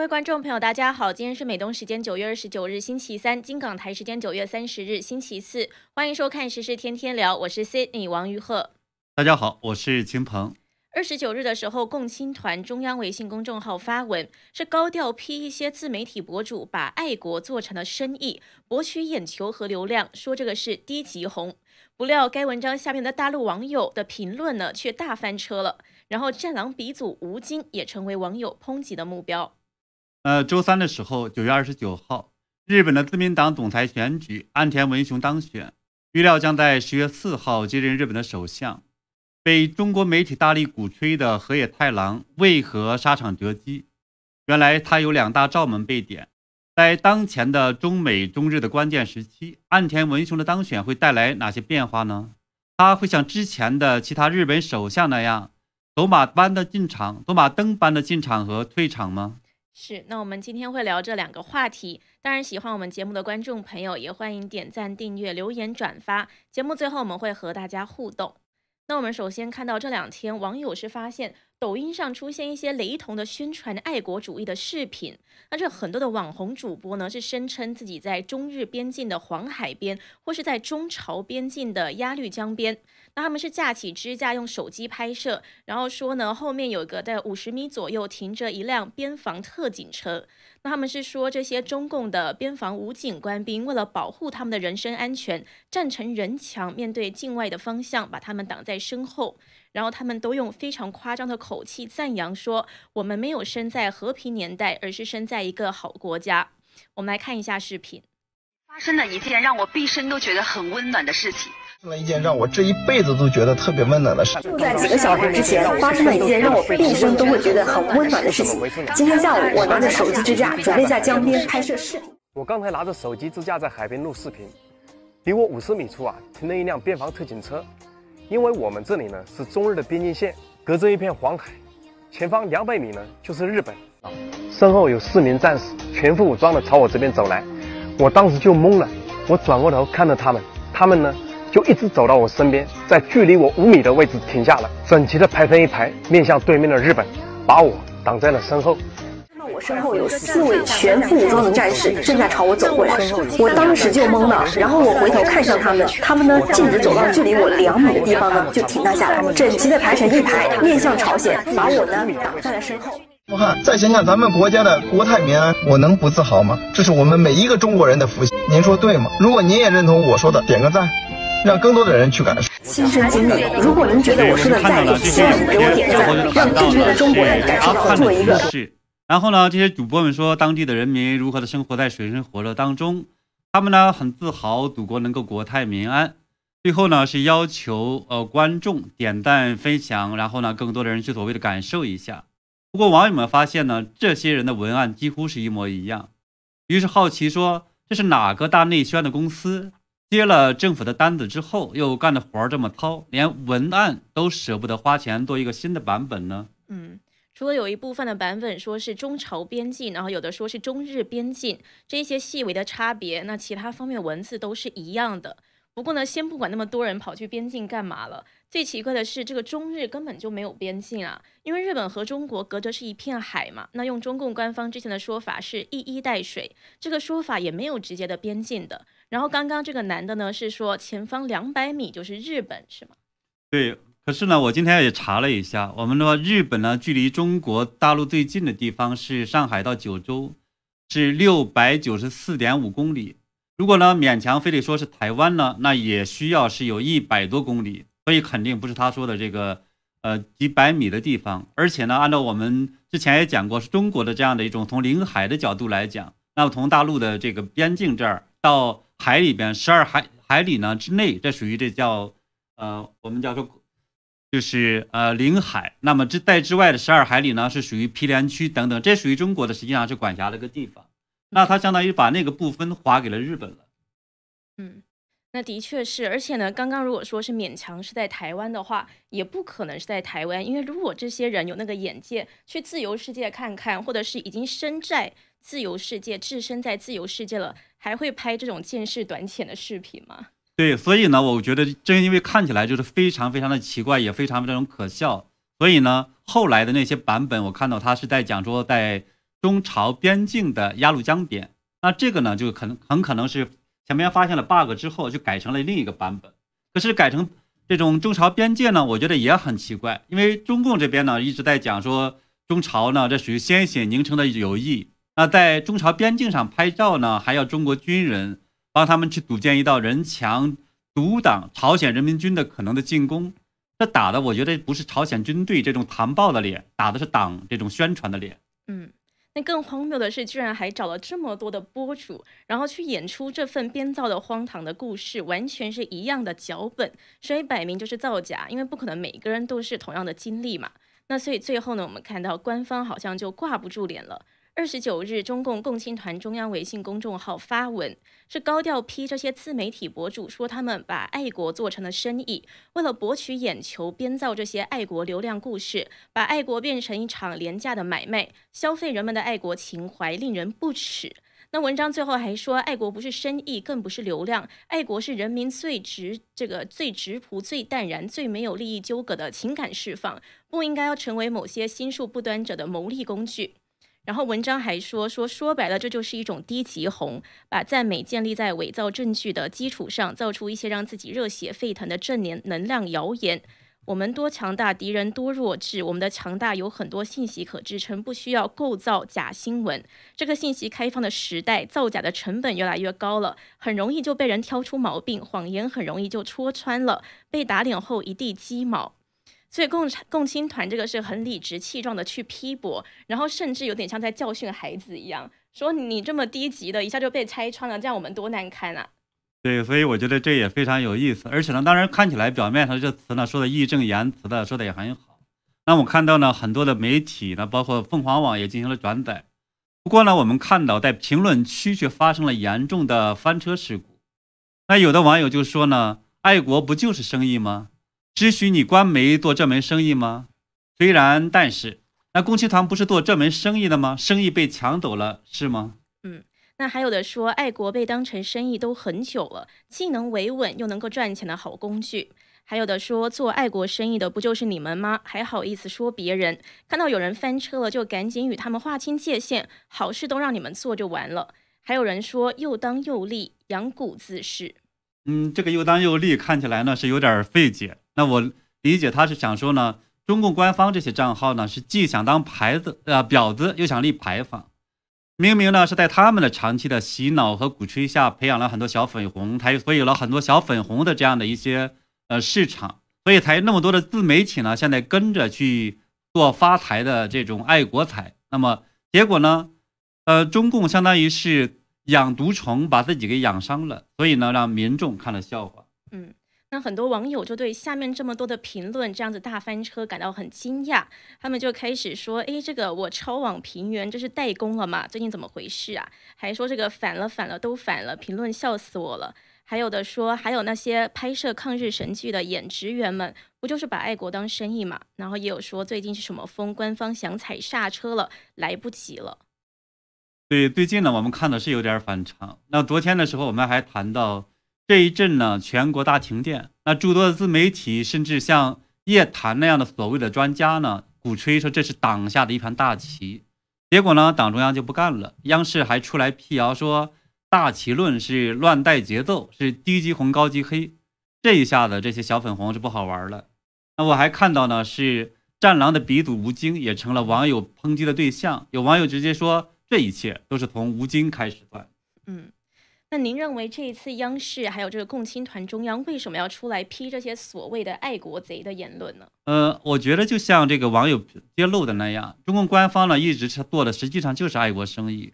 各位观众朋友，大家好！今天是美东时间九月二十九日星期三，金港台时间九月三十日星期四。欢迎收看《时事天天聊》，我是 Sydney 王玉鹤。大家好，我是金鹏。二十九日的时候，共青团中央微信公众号发文，是高调批一些自媒体博主把爱国做成了生意，博取眼球和流量，说这个是低级红。不料该文章下面的大陆网友的评论呢，却大翻车了。然后，战狼鼻祖吴京也成为网友抨击的目标。呃，周三的时候，九月二十九号，日本的自民党总裁选举，安田文雄当选，预料将在十月四号接任日本的首相。被中国媒体大力鼓吹的河野太郎为何沙场折戟？原来他有两大罩门被点。在当前的中美中日的关键时期，岸田文雄的当选会带来哪些变化呢？他会像之前的其他日本首相那样，走马般的进场、走马灯般的进场和退场吗？是，那我们今天会聊这两个话题。当然，喜欢我们节目的观众朋友也欢迎点赞、订阅、留言、转发。节目最后我们会和大家互动。那我们首先看到这两天，网友是发现。抖音上出现一些雷同的宣传爱国主义的视频，那这很多的网红主播呢，是声称自己在中日边境的黄海边，或是在中朝边境的鸭绿江边，那他们是架起支架用手机拍摄，然后说呢，后面有个在五十米左右停着一辆边防特警车。那他们是说，这些中共的边防武警官兵为了保护他们的人身安全，站成人墙，面对境外的方向，把他们挡在身后。然后他们都用非常夸张的口气赞扬说：“我们没有生在和平年代，而是生在一个好国家。”我们来看一下视频，发生了一件让我毕生都觉得很温暖的事情。做了一件让我这一辈子都觉得特别温暖的事。就在几个小时之前，发生了一件让我毕生都会觉得很温暖的事情。今天下午，我拿着手机支架准备在江边拍摄视频。我刚才拿着手机支架在海边录视频，离我五十米处啊，停了一辆边防特警车。因为我们这里呢是中日的边境线，隔着一片黄海，前方两百米呢就是日本啊。身后有四名战士全副武装的朝我这边走来，我当时就懵了。我转过头看着他们，他们呢？就一直走到我身边，在距离我五米的位置停下了，整齐的排成一排，面向对面的日本，把我挡在了身后。我身后有四位全副武装的战士正在朝我走过来，我当时就懵了。然后我回头看向他们，他们呢径直走到距离我两米的地方呢就停了下来，整齐的排成一排，面向朝鲜，把我呢挡在了身后。我看，再想想咱们国家的国泰民安，我能不自豪吗？这是我们每一个中国人的福气，您说对吗？如果您也认同我说的，点个赞。让更多的人去感受。亲身经历。如果您觉得我说的在理，请给我点赞，让更多的中国人感受中国一个。然后呢，这些主播们说当地的人民如何的生活在水深火热当中，他们呢很自豪，祖国能够国泰民安。最后呢是要求呃观众点赞分享，然后呢更多的人去所谓的感受一下。不过网友们发现呢，这些人的文案几乎是一模一样，于是好奇说这是哪个大内宣的公司？接了政府的单子之后，又干的活儿这么糙，连文案都舍不得花钱做一个新的版本呢？嗯，除了有一部分的版本说是中朝边境，然后有的说是中日边境这些细微的差别，那其他方面文字都是一样的。不过呢，先不管那么多人跑去边境干嘛了。最奇怪的是，这个中日根本就没有边境啊，因为日本和中国隔着是一片海嘛。那用中共官方之前的说法是一衣带水，这个说法也没有直接的边境的。然后刚刚这个男的呢是说前方两百米就是日本是吗？对，可是呢我今天也查了一下，我们的话日本呢距离中国大陆最近的地方是上海到九州，是六百九十四点五公里。如果呢勉强非得说是台湾呢，那也需要是有一百多公里，所以肯定不是他说的这个呃几百米的地方。而且呢，按照我们之前也讲过，是中国的这样的一种从领海的角度来讲，那么从大陆的这个边境这儿到。海里边十二海海里呢之内，这属于这叫呃，我们叫做就是呃领海。那么之在之外的十二海里呢，是属于毗连区等等，这属于中国的实际上是管辖的一个地方。那它相当于把那个部分划给了日本了。嗯，那的确是，而且呢，刚刚如果说是勉强是在台湾的话，也不可能是在台湾，因为如果这些人有那个眼界去自由世界看看，或者是已经身在。自由世界置身在自由世界了，还会拍这种见识短浅的视频吗？对，所以呢，我觉得正因为看起来就是非常非常的奇怪，也非常非常可笑，所以呢，后来的那些版本，我看到他是在讲说在中朝边境的鸭绿江边，那这个呢，就可能很可能是前面发现了 bug 之后就改成了另一个版本。可是改成这种中朝边界呢，我觉得也很奇怪，因为中共这边呢一直在讲说中朝呢这属于鲜血凝成的友谊。那在中朝边境上拍照呢，还要中国军人帮他们去组建一道人墙，阻挡朝鲜人民军的可能的进攻。这打的，我觉得不是朝鲜军队这种残暴的脸，打的是党这种宣传的脸。嗯，那更荒谬的是，居然还找了这么多的博主，然后去演出这份编造的荒唐的故事，完全是一样的脚本，所以摆明就是造假。因为不可能每个人都是同样的经历嘛。那所以最后呢，我们看到官方好像就挂不住脸了。二十九日，中共共青团中央微信公众号发文，是高调批这些自媒体博主，说他们把爱国做成了生意，为了博取眼球，编造这些爱国流量故事，把爱国变成一场廉价的买卖，消费人们的爱国情怀，令人不齿。那文章最后还说，爱国不是生意，更不是流量，爱国是人民最直这个最直朴、最淡然、最没有利益纠葛的情感释放，不应该要成为某些心术不端者的牟利工具。然后文章还说说说白了，这就是一种低级红，把赞美建立在伪造证据的基础上，造出一些让自己热血沸腾的正面能量谣言。我们多强大，敌人多弱智，我们的强大有很多信息可支撑，不需要构造假新闻。这个信息开放的时代，造假的成本越来越高了，很容易就被人挑出毛病，谎言很容易就戳穿了，被打脸后一地鸡毛。所以，共产共青团这个是很理直气壮的去批驳，然后甚至有点像在教训孩子一样，说你这么低级的，一下就被拆穿了，这样我们多难堪啊！对，所以我觉得这也非常有意思。而且呢，当然看起来表面上这词呢说的义正言辞的，说的也很好。那我看到呢，很多的媒体呢，包括凤凰网也进行了转载。不过呢，我们看到在评论区却发生了严重的翻车事故。那有的网友就说呢，爱国不就是生意吗？只许你官媒做这门生意吗？虽然，但是，那宫期团不是做这门生意的吗？生意被抢走了，是吗？嗯。那还有的说，爱国被当成生意都很久了，既能维稳又能够赚钱的好工具。还有的说，做爱国生意的不就是你们吗？还好意思说别人？看到有人翻车了，就赶紧与他们划清界限，好事都让你们做就完了。还有人说，又当又立，养谷自是。嗯，这个又当又立看起来呢是有点费解。那我理解他是想说呢，中共官方这些账号呢是既想当牌子啊婊子，又想立牌坊。明明呢是在他们的长期的洗脑和鼓吹下，培养了很多小粉红，才所以有了很多小粉红的这样的一些呃市场，所以才那么多的自媒体呢，现在跟着去做发财的这种爱国财。那么结果呢，呃，中共相当于是。养毒虫把自己给养伤了，所以呢，让民众看了笑话。嗯，那很多网友就对下面这么多的评论这样子大翻车感到很惊讶，他们就开始说：“诶，这个我抄网评员，这是代工了吗？最近怎么回事啊？”还说这个反了反了都反了，评论笑死我了。还有的说，还有那些拍摄抗日神剧的演职员们，不就是把爱国当生意吗？然后也有说，最近是什么风？官方想踩刹车了，来不及了。对最近呢，我们看的是有点反常。那昨天的时候，我们还谈到这一阵呢，全国大停电。那诸多的自媒体，甚至像叶檀那样的所谓的专家呢，鼓吹说这是党下的一盘大棋。结果呢，党中央就不干了，央视还出来辟谣说大棋论是乱带节奏，是低级红高级黑。这一下子，这些小粉红是不好玩了。那我还看到呢，是战狼的鼻祖吴京也成了网友抨击的对象。有网友直接说。这一切都是从吴京开始算。嗯，那您认为这一次央视还有这个共青团中央为什么要出来批这些所谓的爱国贼的言论呢？呃，我觉得就像这个网友揭露的那样，中共官方呢一直是做的，实际上就是爱国生意。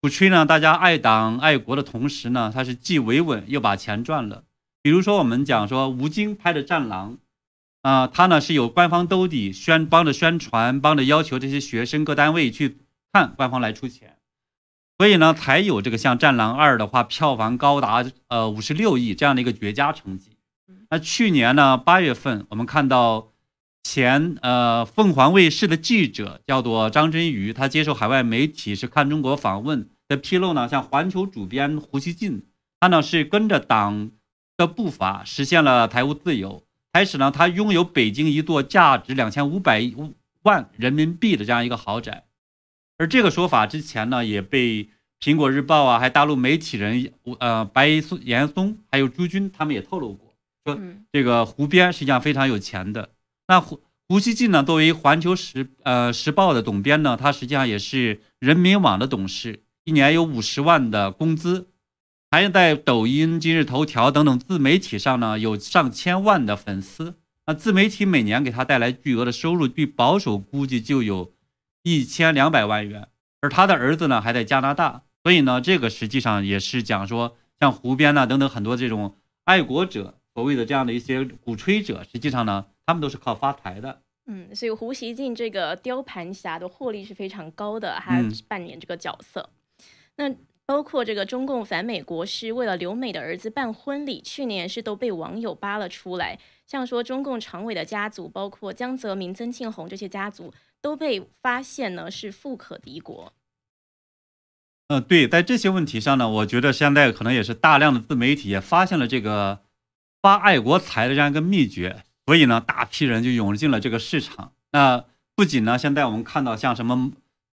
鼓吹呢大家爱党爱国的同时呢，他是既维稳又把钱赚了。比如说我们讲说吴京拍的《战狼》，啊，他呢是有官方兜底，宣帮着宣传，帮着要求这些学生各单位去。看官方来出钱，所以呢才有这个像《战狼二》的话，票房高达呃五十六亿这样的一个绝佳成绩。那去年呢八月份，我们看到前呃凤凰卫视的记者叫做张真瑜，他接受海外媒体是看中国访问的披露呢，像环球主编胡锡进，他呢是跟着党的步伐实现了财务自由，开始呢他拥有北京一座价值两千五百万人民币的这样一个豪宅。而这个说法之前呢，也被《苹果日报》啊，还大陆媒体人，呃，白松、严松，还有朱军他们也透露过，说这个胡编实际上非常有钱的。那胡胡锡进呢，作为《环球时》呃《时报》的总编呢，他实际上也是人民网的董事，一年有五十万的工资，还在抖音、今日头条等等自媒体上呢，有上千万的粉丝。那自媒体每年给他带来巨额的收入，据保守估计就有。一千两百万元，而他的儿子呢还在加拿大，所以呢，这个实际上也是讲说，像胡边呢等等很多这种爱国者所谓的这样的一些鼓吹者，实际上呢，他们都是靠发财的。嗯，所以胡锡进这个雕盘侠的获利是非常高的，他扮演这个角色。那包括这个中共反美国师为了留美的儿子办婚礼，去年是都被网友扒了出来。像说中共常委的家族，包括江泽民、曾庆红这些家族。都被发现呢，是富可敌国。嗯，对，在这些问题上呢，我觉得现在可能也是大量的自媒体也发现了这个发爱国财的这样一个秘诀，所以呢，大批人就涌进了这个市场。那不仅呢，现在我们看到像什么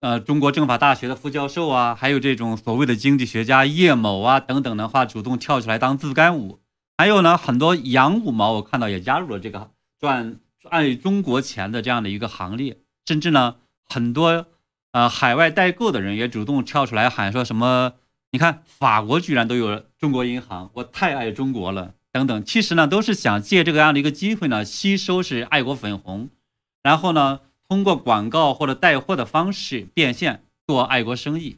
呃中国政法大学的副教授啊，还有这种所谓的经济学家叶某啊等等的话，主动跳出来当自干五，还有呢，很多洋五毛我看到也加入了这个赚爱中国钱的这样的一个行列。甚至呢，很多呃海外代购的人也主动跳出来喊说什么？你看法国居然都有中国银行，我太爱中国了等等。其实呢，都是想借这个样的一个机会呢，吸收是爱国粉红，然后呢，通过广告或者带货的方式变现，做爱国生意。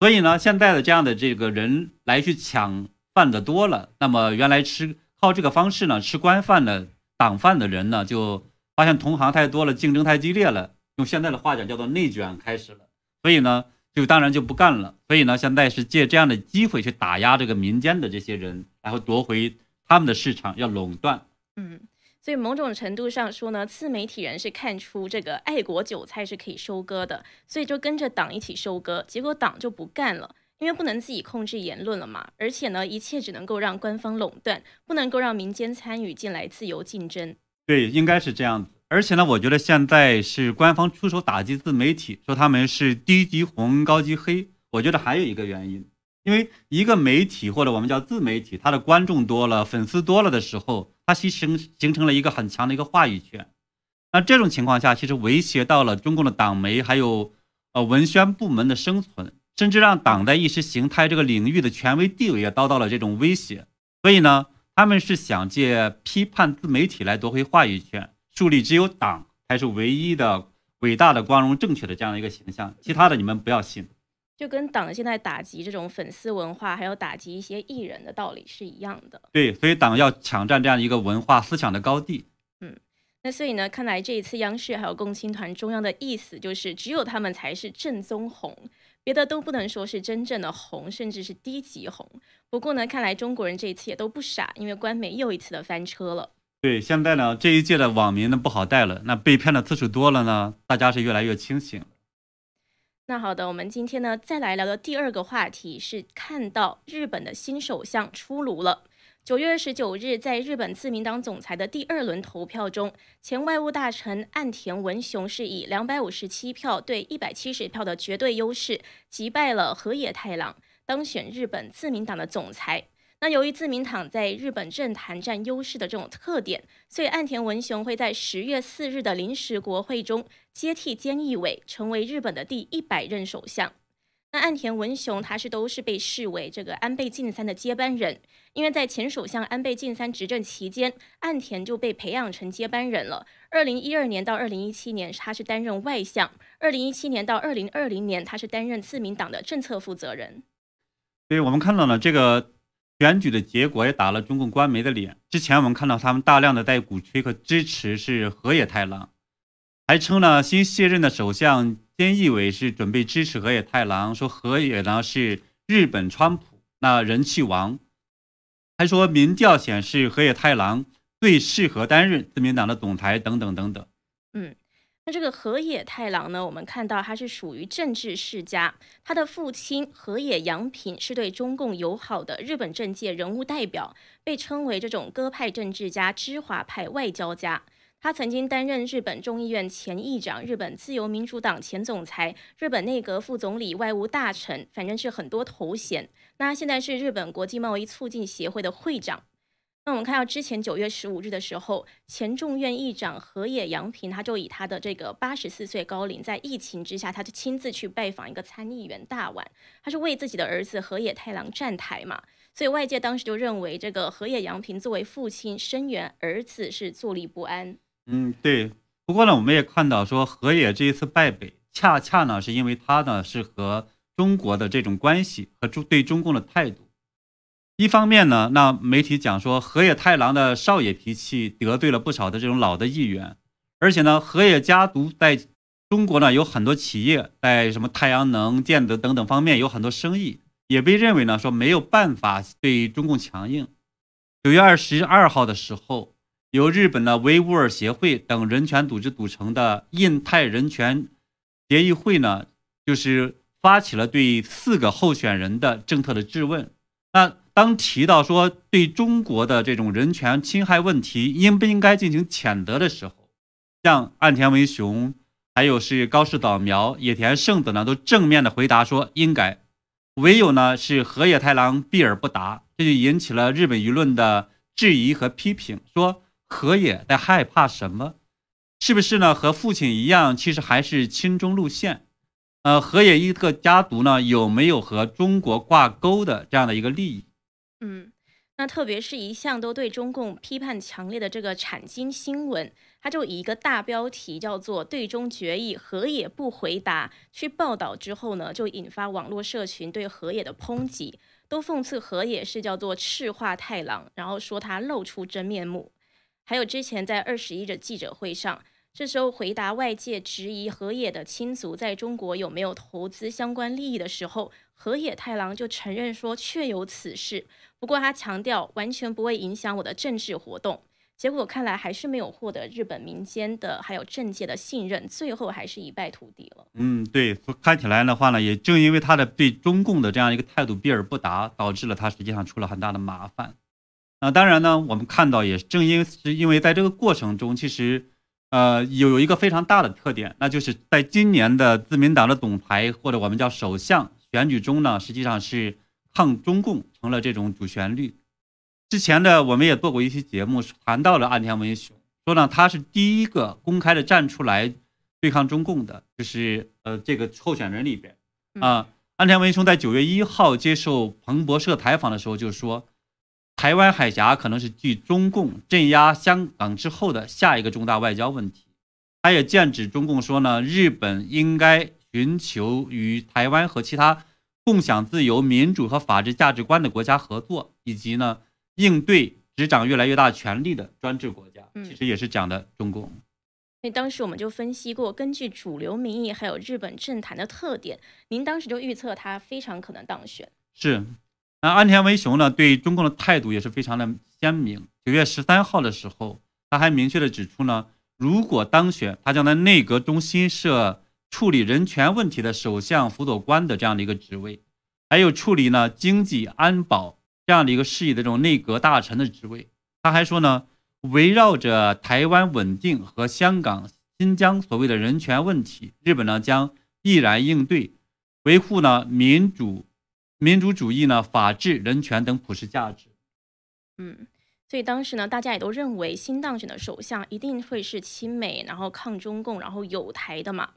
所以呢，现在的这样的这个人来去抢饭的多了，那么原来吃靠这个方式呢吃官饭的挡饭的人呢就。发现同行太多了，竞争太激烈了。用现在的话讲，叫做内卷开始了。所以呢，就当然就不干了。所以呢，现在是借这样的机会去打压这个民间的这些人，然后夺回他们的市场，要垄断。嗯，所以某种程度上说呢，自媒体人是看出这个爱国韭菜是可以收割的，所以就跟着党一起收割。结果党就不干了，因为不能自己控制言论了嘛。而且呢，一切只能够让官方垄断，不能够让民间参与进来，自由竞争。对，应该是这样子。而且呢，我觉得现在是官方出手打击自媒体，说他们是低级红、高级黑。我觉得还有一个原因，因为一个媒体或者我们叫自媒体，它的观众多了、粉丝多了的时候，它形形形成了一个很强的一个话语权。那这种情况下，其实威胁到了中共的党媒还有呃文宣部门的生存，甚至让党在意识形态这个领域的权威地位也遭到了这种威胁。所以呢。他们是想借批判自媒体来夺回话语权，树立只有党才是唯一的、伟大的、光荣、正确的这样的一个形象，其他的你们不要信。就跟党现在打击这种粉丝文化，还有打击一些艺人的道理是一样的。对，所以党要抢占这样一个文化思想的高地。嗯，那所以呢，看来这一次央视还有共青团中央的意思就是，只有他们才是正宗红。别的都不能说是真正的红，甚至是低级红。不过呢，看来中国人这一次也都不傻，因为官媒又一次的翻车了。对，现在呢，这一届的网民呢不好带了，那被骗的次数多了呢，大家是越来越清醒。那好的，我们今天呢再来聊的第二个话题是，看到日本的新首相出炉了。九月二十九日，在日本自民党总裁的第二轮投票中，前外务大臣岸田文雄是以两百五十七票对一百七十票的绝对优势击败了河野太郎，当选日本自民党的总裁。那由于自民党在日本政坛占优势的这种特点，所以岸田文雄会在十月四日的临时国会中接替菅义伟，成为日本的第一百任首相。那岸田文雄，他是都是被视为这个安倍晋三的接班人，因为在前首相安倍晋三执政期间，岸田就被培养成接班人了。二零一二年到二零一七年，他是担任外相；二零一七年到二零二零年，他是担任自民党的政策负责人。所以我们看到了这个选举的结果，也打了中共官媒的脸。之前我们看到他们大量的在鼓吹和支持是河野太郎，还称呢新卸任的首相。菅义伟是准备支持河野太郎，说河野呢是日本“川普”那人气王，还说民调显示河野太郎最适合担任自民党的总裁等等等等。嗯，那这个河野太郎呢，我们看到他是属于政治世家，他的父亲河野洋平是对中共友好的日本政界人物代表，被称为这种鸽派政治家、知华派外交家。他曾经担任日本众议院前议长、日本自由民主党前总裁、日本内阁副总理、外务大臣，反正是很多头衔。那现在是日本国际贸易促进协会的会长。那我们看到之前九月十五日的时候，前众议院议长河野洋平，他就以他的这个八十四岁高龄，在疫情之下，他就亲自去拜访一个参议员大碗，他是为自己的儿子河野太郎站台嘛。所以外界当时就认为，这个河野洋平作为父亲声援儿子是坐立不安。嗯，对。不过呢，我们也看到说，河野这一次败北，恰恰呢是因为他呢是和中国的这种关系和中对中共的态度。一方面呢，那媒体讲说河野太郎的少爷脾气得罪了不少的这种老的议员，而且呢，河野家族在中国呢有很多企业在什么太阳能、电子等等方面有很多生意，也被认为呢说没有办法对中共强硬。九月二十二号的时候，由日本的维吾尔协会等人权组织组成的印太人权协议会呢，就是发起了对四个候选人的政策的质问。那当提到说对中国的这种人权侵害问题应不应该进行谴责的时候，像岸田文雄，还有是高市早苗、野田圣子呢，都正面的回答说应该。唯有呢是河野太郎避而不答，这就引起了日本舆论的质疑和批评，说。何野在害怕什么？是不是呢？和父亲一样，其实还是亲中路线。呃，河野一个家族呢，有没有和中国挂钩的这样的一个利益？嗯，那特别是一向都对中共批判强烈的这个产经新闻，他就以一个大标题叫做“对中决议”，河野不回答去报道之后呢，就引发网络社群对河野的抨击，都讽刺河野是叫做赤化太郎，然后说他露出真面目。还有之前在二十一的记者会上，这时候回答外界质疑河野的亲族在中国有没有投资相关利益的时候，河野太郎就承认说确有此事。不过他强调完全不会影响我的政治活动。结果看来还是没有获得日本民间的还有政界的信任，最后还是一败涂地了。嗯，对，看起来的话呢，也正因为他的对中共的这样一个态度避而不答，导致了他实际上出了很大的麻烦。啊，当然呢，我们看到也正因是因为在这个过程中，其实，呃，有有一个非常大的特点，那就是在今年的自民党的总裁或者我们叫首相选举中呢，实际上是抗中共成了这种主旋律。之前呢，我们也做过一期节目，谈到了岸田文雄，说呢他是第一个公开的站出来对抗中共的，就是呃这个候选人里边啊，岸田文雄在九月一号接受彭博社采访的时候就说。台湾海峡可能是继中共镇压香港之后的下一个重大外交问题。他也剑指中共说呢，日本应该寻求与台湾和其他共享自由、民主和法治价值观的国家合作，以及呢应对执掌越来越大权力的专制国家。其实也是讲的中共。因为当时我们就分析过，根据主流民意还有日本政坛的特点，您当时就预测他非常可能当选。是。那安田文雄呢？对中共的态度也是非常的鲜明。九月十三号的时候，他还明确的指出呢，如果当选，他将在内阁中心设处理人权问题的首相辅佐官的这样的一个职位，还有处理呢经济、安保这样的一个事宜的这种内阁大臣的职位。他还说呢，围绕着台湾稳定和香港、新疆所谓的人权问题，日本呢将毅然应对，维护呢民主。民主主义呢、法治、人权等普世价值。嗯，所以当时呢，大家也都认为新当选的首相一定会是亲美，然后抗中共，然后有台的嘛。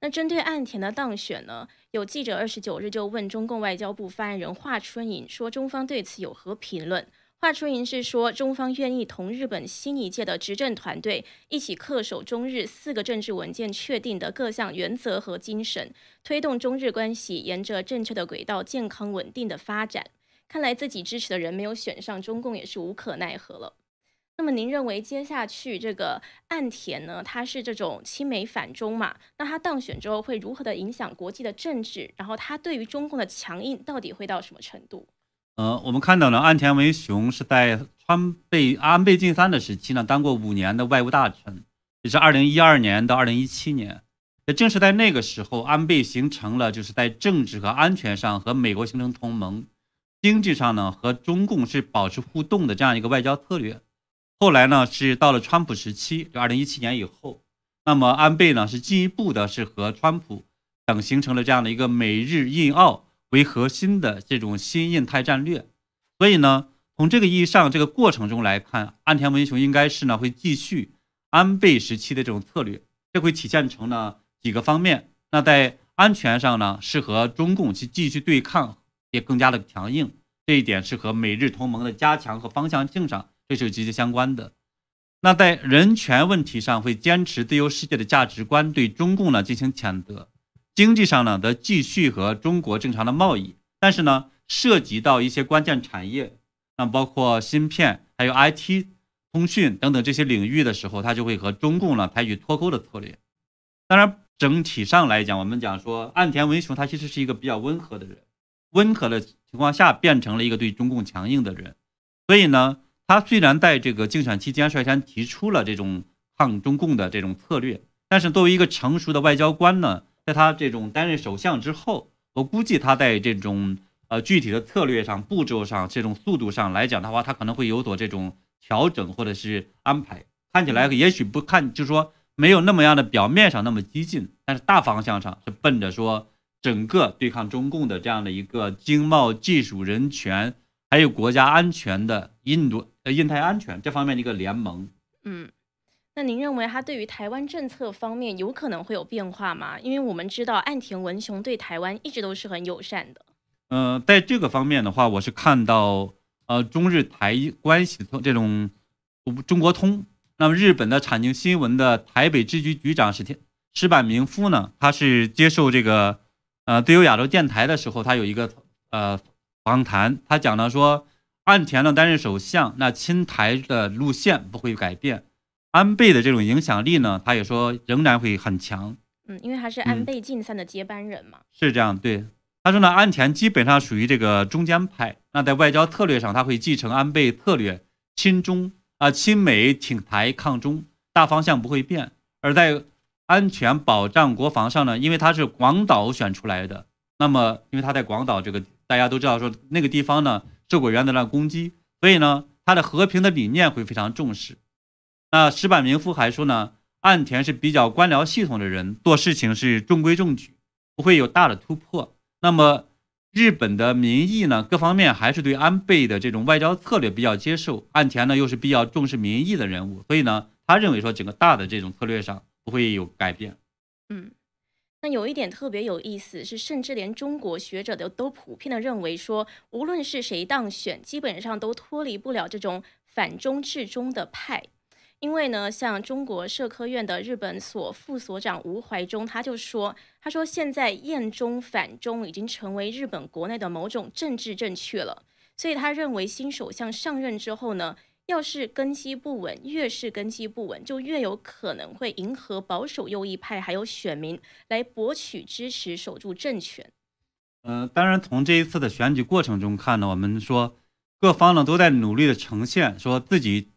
那针对岸田的当选呢，有记者二十九日就问中共外交部发言人华春莹说：“中方对此有何评论？”华春莹是说，中方愿意同日本新一届的执政团队一起恪守中日四个政治文件确定的各项原则和精神，推动中日关系沿着正确的轨道健康稳定的发展。看来自己支持的人没有选上，中共也是无可奈何了。那么您认为接下去这个岸田呢？他是这种亲美反中嘛？那他当选之后会如何的影响国际的政治？然后他对于中共的强硬到底会到什么程度？呃，我们看到了岸田文雄是在川贝安倍晋三的时期呢，当过五年的外务大臣，也是二零一二年到二零一七年。也正是在那个时候，安倍形成了就是在政治和安全上和美国形成同盟，经济上呢和中共是保持互动的这样一个外交策略。后来呢是到了川普时期，就二零一七年以后，那么安倍呢是进一步的是和川普等形成了这样的一个美日印澳。为核心的这种新印太战略，所以呢，从这个意义上，这个过程中来看，岸田文雄应该是呢会继续安倍时期的这种策略，这会体现成呢几个方面。那在安全上呢，是和中共去继续对抗，也更加的强硬，这一点是和美日同盟的加强和方向性上，这是直接相关的。那在人权问题上，会坚持自由世界的价值观，对中共呢进行谴责。经济上呢，得继续和中国正常的贸易，但是呢，涉及到一些关键产业，那包括芯片、还有 IT、通讯等等这些领域的时候，他就会和中共呢采取脱钩的策略。当然，整体上来讲，我们讲说岸田文雄他其实是一个比较温和的人，温和的情况下变成了一个对中共强硬的人。所以呢，他虽然在这个竞选期间率先提出了这种抗中共的这种策略，但是作为一个成熟的外交官呢。在他这种担任首相之后，我估计他在这种呃具体的策略上、步骤上、这种速度上来讲的话，他可能会有所这种调整或者是安排。看起来也许不看，就是说没有那么样的表面上那么激进，但是大方向上是奔着说整个对抗中共的这样的一个经贸、技术、人权还有国家安全的印度呃印太安全这方面的一个联盟。嗯。那您认为他对于台湾政策方面有可能会有变化吗？因为我们知道岸田文雄对台湾一直都是很友善的。嗯，在这个方面的话，我是看到呃中日台关系这种中国通。那么日本的产经新闻的台北支局局长石田石坂明夫呢，他是接受这个呃自由亚洲电台的时候，他有一个呃访谈，他讲到说，岸田呢担任首相，那亲台的路线不会改变。安倍的这种影响力呢，他也说仍然会很强。嗯，因为他是安倍晋三的接班人嘛，是这样。对他说呢，安田基本上属于这个中间派。那在外交策略上，他会继承安倍策略，亲中啊，亲美，挺台，抗中，大方向不会变。而在安全保障、国防上呢，因为他是广岛选出来的，那么因为他在广岛这个大家都知道说那个地方呢受过原子弹攻击，所以呢他的和平的理念会非常重视。那石坂明夫还说呢，岸田是比较官僚系统的人，做事情是中规中矩，不会有大的突破。那么日本的民意呢，各方面还是对安倍的这种外交策略比较接受。岸田呢又是比较重视民意的人物，所以呢，他认为说整个大的这种策略上不会有改变。嗯，那有一点特别有意思，是甚至连中国学者的都普遍的认为说，无论是谁当选，基本上都脱离不了这种反中制中的派。因为呢，像中国社科院的日本所副所长吴怀忠他就说，他说现在厌中反中已经成为日本国内的某种政治正确了。所以他认为新首相上任之后呢，要是根基不稳，越是根基不稳，就越有可能会迎合保守右翼派还有选民来博取支持，守住政权。嗯，当然从这一次的选举过程中看呢，我们说各方呢都在努力的呈现说自己。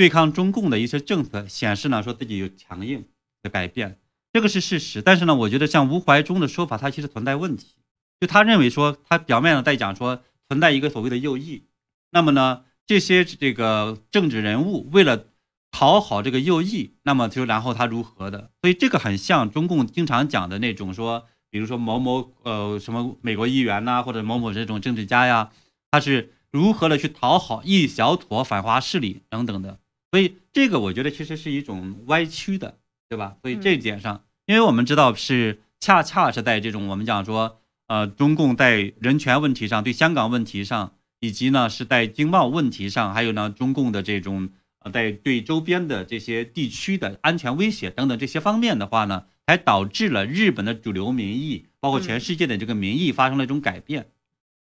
对抗中共的一些政策显示呢，说自己有强硬的改变，这个是事实。但是呢，我觉得像吴怀忠的说法，他其实存在问题。就他认为说，他表面上在讲说存在一个所谓的右翼，那么呢，这些这个政治人物为了讨好这个右翼，那么就然后他如何的？所以这个很像中共经常讲的那种说，比如说某某呃什么美国议员呐，或者某某这种政治家呀，他是如何的去讨好一小撮反华势力等等的。所以这个我觉得其实是一种歪曲的，对吧？所以这一点上，因为我们知道是恰恰是在这种我们讲说，呃，中共在人权问题上、对香港问题上，以及呢是在经贸问题上，还有呢中共的这种呃在对周边的这些地区的安全威胁等等这些方面的话呢，才导致了日本的主流民意，包括全世界的这个民意发生了一种改变。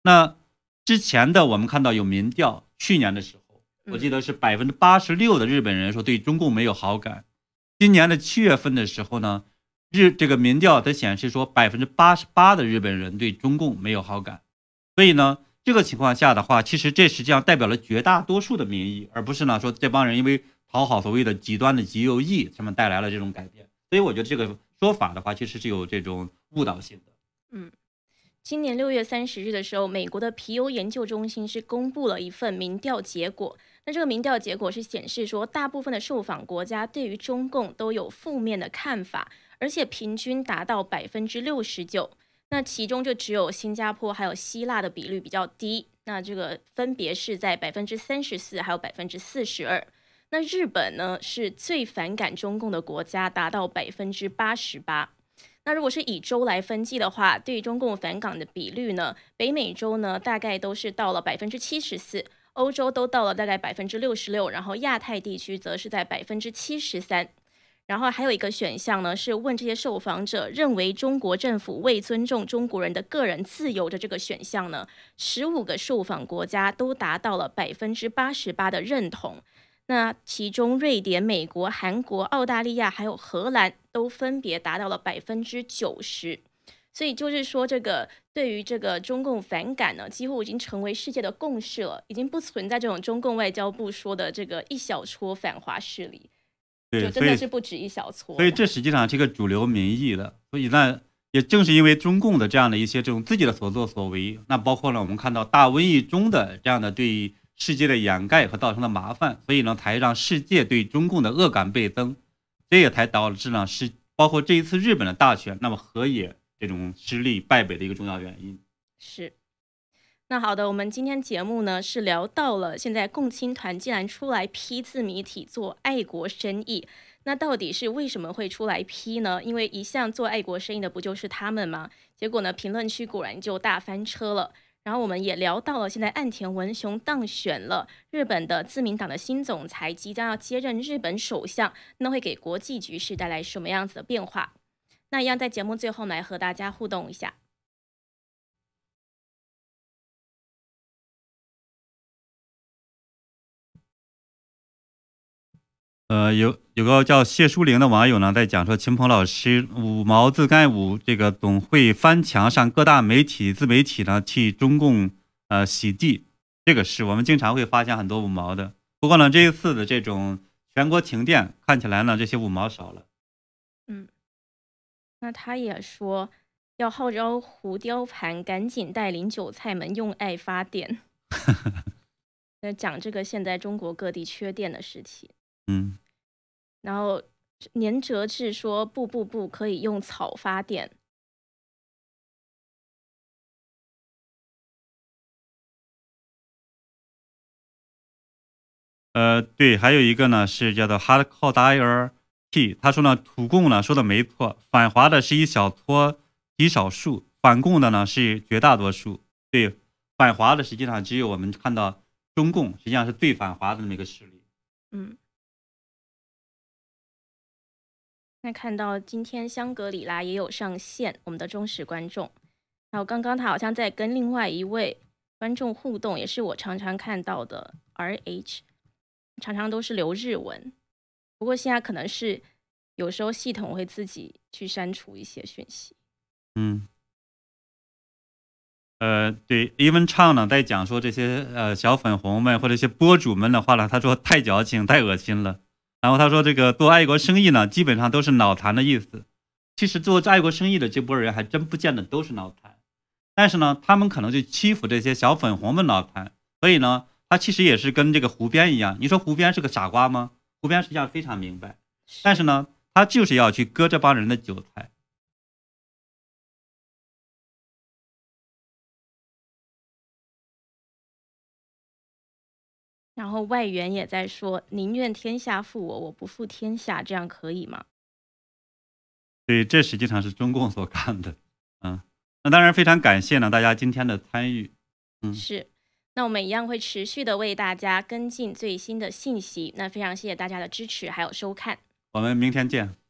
那之前的我们看到有民调，去年的时候。我记得是百分之八十六的日本人说对中共没有好感。今年的七月份的时候呢，日这个民调它显示说百分之八十八的日本人对中共没有好感。所以呢，这个情况下的话，其实这实际上代表了绝大多数的民意，而不是呢说这帮人因为讨好所谓的极端的极右翼，他们带来了这种改变。所以我觉得这个说法的话，其实是有这种误导性的。嗯，今年六月三十日的时候，美国的皮尤研究中心是公布了一份民调结果。那这个民调结果是显示说，大部分的受访国家对于中共都有负面的看法，而且平均达到百分之六十九。那其中就只有新加坡还有希腊的比率比较低，那这个分别是在百分之三十四，还有百分之四十二。那日本呢是最反感中共的国家，达到百分之八十八。那如果是以州来分计的话，对中共反感的比率呢，北美洲呢大概都是到了百分之七十四。欧洲都到了大概百分之六十六，然后亚太地区则是在百分之七十三，然后还有一个选项呢，是问这些受访者认为中国政府未尊重中国人的个人自由的这个选项呢，十五个受访国家都达到了百分之八十八的认同，那其中瑞典、美国、韩国、澳大利亚还有荷兰都分别达到了百分之九十。所以就是说，这个对于这个中共反感呢，几乎已经成为世界的共识了，已经不存在这种中共外交部说的这个一小撮反华势力。对，就真的是不止一小撮。所以这实际上是一个主流民意了。所以那也正是因为中共的这样的一些这种自己的所作所为，那包括呢，我们看到大瘟疫中的这样的对世界的掩盖和造成的麻烦，所以呢，才让世界对中共的恶感倍增，这也才导致呢是包括这一次日本的大选，那么河野。这种失利败北的一个重要原因。是，那好的，我们今天节目呢是聊到了，现在共青团竟然出来批自媒体做爱国生意，那到底是为什么会出来批呢？因为一向做爱国生意的不就是他们吗？结果呢，评论区果然就大翻车了。然后我们也聊到了，现在岸田文雄当选了日本的自民党的新总裁，即将要接任日本首相，那会给国际局势带来什么样子的变化？那一样，在节目最后来和大家互动一下。呃，有有个叫谢书玲的网友呢，在讲说秦鹏老师五毛自干五，这个总会翻墙上各大媒体自媒体呢替中共呃洗地。这个是我们经常会发现很多五毛的。不过呢，这一次的这种全国停电，看起来呢，这些五毛少了。那他也说要号召胡雕盘赶紧带领韭菜们用爱发电。那讲这个现在中国各地缺电的事情，嗯，然后年哲志说不不不可以用草发电。呃，对，还有一个呢是叫做 hardcore d y e r 他说呢，土共呢说的没错，反华的是一小撮极少数，反共的呢是绝大多数。对，反华的实际上只有我们看到中共，实际上是最反华的那么一个势力。嗯，那看到今天香格里拉也有上线我们的忠实观众，然后刚刚他好像在跟另外一位观众互动，也是我常常看到的，R H，常常都是留日文。不过现在可能是有时候系统会自己去删除一些讯息。嗯，呃，对，Even 唱呢在讲说这些呃小粉红们或者一些博主们的话呢，他说太矫情太恶心了。然后他说这个做爱国生意呢，基本上都是脑残的意思。其实做爱国生意的这波人还真不见得都是脑残，但是呢，他们可能就欺负这些小粉红们脑残。所以呢，他其实也是跟这个胡编一样。你说胡编是个傻瓜吗？胡编实际上非常明白，但是呢，他就是要去割这帮人的韭菜。然后外援也在说：“宁愿天下负我，我不负天下。”这样可以吗？对，这实际上是中共所 干的。嗯，那当然非常感谢呢，大家今天的参与。嗯，是。那我们一样会持续的为大家跟进最新的信息。那非常谢谢大家的支持，还有收看。我们明天见。